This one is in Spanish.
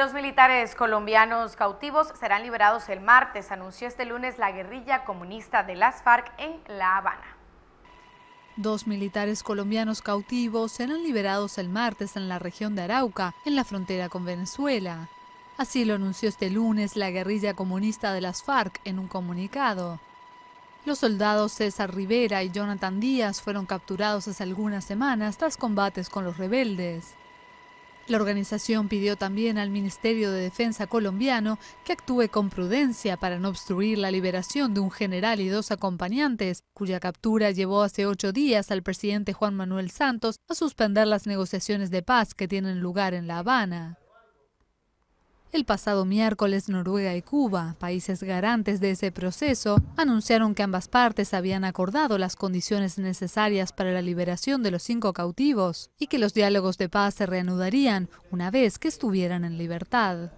Dos militares colombianos cautivos serán liberados el martes, anunció este lunes la guerrilla comunista de las FARC en La Habana. Dos militares colombianos cautivos serán liberados el martes en la región de Arauca, en la frontera con Venezuela. Así lo anunció este lunes la guerrilla comunista de las FARC en un comunicado. Los soldados César Rivera y Jonathan Díaz fueron capturados hace algunas semanas tras combates con los rebeldes. La organización pidió también al Ministerio de Defensa colombiano que actúe con prudencia para no obstruir la liberación de un general y dos acompañantes, cuya captura llevó hace ocho días al presidente Juan Manuel Santos a suspender las negociaciones de paz que tienen lugar en La Habana. El pasado miércoles, Noruega y Cuba, países garantes de ese proceso, anunciaron que ambas partes habían acordado las condiciones necesarias para la liberación de los cinco cautivos y que los diálogos de paz se reanudarían una vez que estuvieran en libertad.